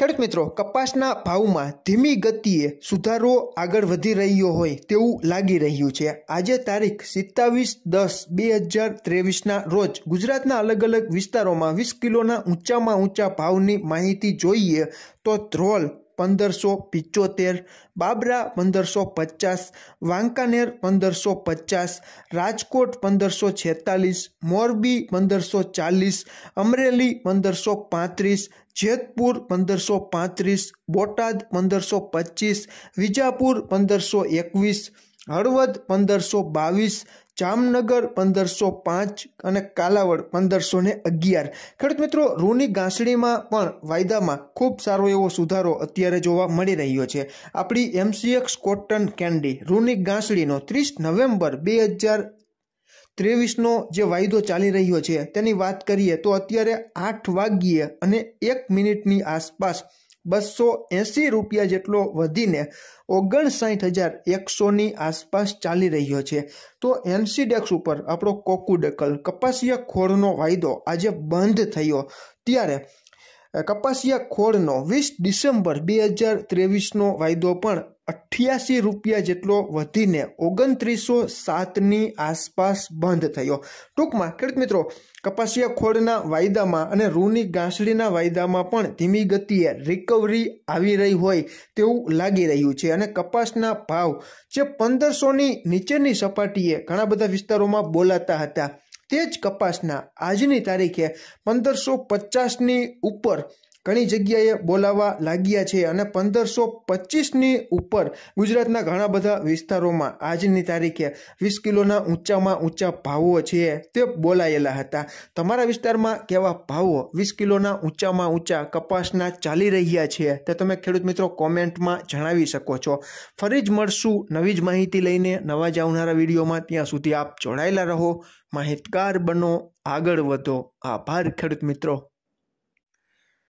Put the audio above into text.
ખેડૂત મિત્રો કપાસના ભાવમાં ધીમી ગતિએ સુધારો આગળ વધી રહ્યો હોય તેવું લાગી રહ્યું છે આજે તારીખ સિત્તાવીસ દસ બે હજાર ત્રેવીસના રોજ ગુજરાતના અલગ અલગ વિસ્તારોમાં વીસ કિલોના ઊંચામાં ઊંચા ભાવની માહિતી જોઈએ તો ધ્રોલ પંદરસો પિચોતેર બાબરા પંદરસો પચાસ વાંકાનેર પંદરસો પચાસ રાજકોટ પંદરસો છેતાલીસ મોરબી પંદરસો ચાલીસ અમરેલી પંદરસો પાંત્રીસ જેતપુર પંદરસો પાંત્રીસ બોટાદ પંદરસો પચીસ વિજાપુર પંદરસો એકવીસ હળવદ પંદરસો બાવીસ જામનગર પંદરસો પાંચ અને કાલાવડ પંદરસો ને અગિયાર ખેડૂત મિત્રો રૂની ઘાસડીમાં પણ વાયદામાં ખૂબ સારો એવો સુધારો અત્યારે જોવા મળી રહ્યો છે આપણી એમસીએક્સ કોટન કેન્ડી રૂની ઘાસડીનો ત્રીસ નવેમ્બર બે હજાર ત્રેવીસનો જે વાયદો ચાલી રહ્યો છે તેની વાત કરીએ તો અત્યારે આઠ વાગ્યે અને એક મિનિટની આસપાસ બસો એંસી રૂપિયા જેટલો વધીને ઓગણસાઠ હજાર એકસોની આસપાસ ચાલી રહ્યો છે તો એમસીડેક્સ ઉપર આપણો કોકુડકલ કપાસિયા ખોળનો વાયદો આજે બંધ થયો ત્યારે કપાસિયા ખોળનો વીસ ડિસેમ્બર બે હજાર ત્રેવીસનો વાયદો પણ અઠ્યાસી રૂપિયા જેટલો વધીને ઓગણત્રીસો સાતની આસપાસ બંધ થયો ટૂંકમાં ખેડૂત મિત્રો કપાસિયા ખોળના વાયદામાં અને રૂની ગાંસડીના વાયદામાં પણ ધીમી ગતિએ રિકવરી આવી રહી હોય તેવું લાગી રહ્યું છે અને કપાસના ભાવ જે પંદરસોની નીચેની સપાટીએ ઘણા બધા વિસ્તારોમાં બોલાતા હતા તે જ કપાસના આજની તારીખે પંદરસો પચાસની ઉપર ઘણી જગ્યાએ બોલાવા લાગ્યા છે અને પંદરસો પચીસની ઉપર ગુજરાતના ઘણા બધા વિસ્તારોમાં આજની તારીખે વીસ કિલોના ઊંચામાં ઊંચા ભાવો છે તે બોલાયેલા હતા તમારા વિસ્તારમાં કેવા ભાવો વીસ કિલોના ઊંચામાં ઊંચા કપાસના ચાલી રહ્યા છે તે તમે ખેડૂત મિત્રો કોમેન્ટમાં જણાવી શકો છો ફરી જ મળશું નવી જ માહિતી લઈને નવા જ આવનારા વિડીયોમાં ત્યાં સુધી આપ જોડાયેલા રહો માહિતગાર બનો આગળ વધો આભાર ખેડૂત મિત્રો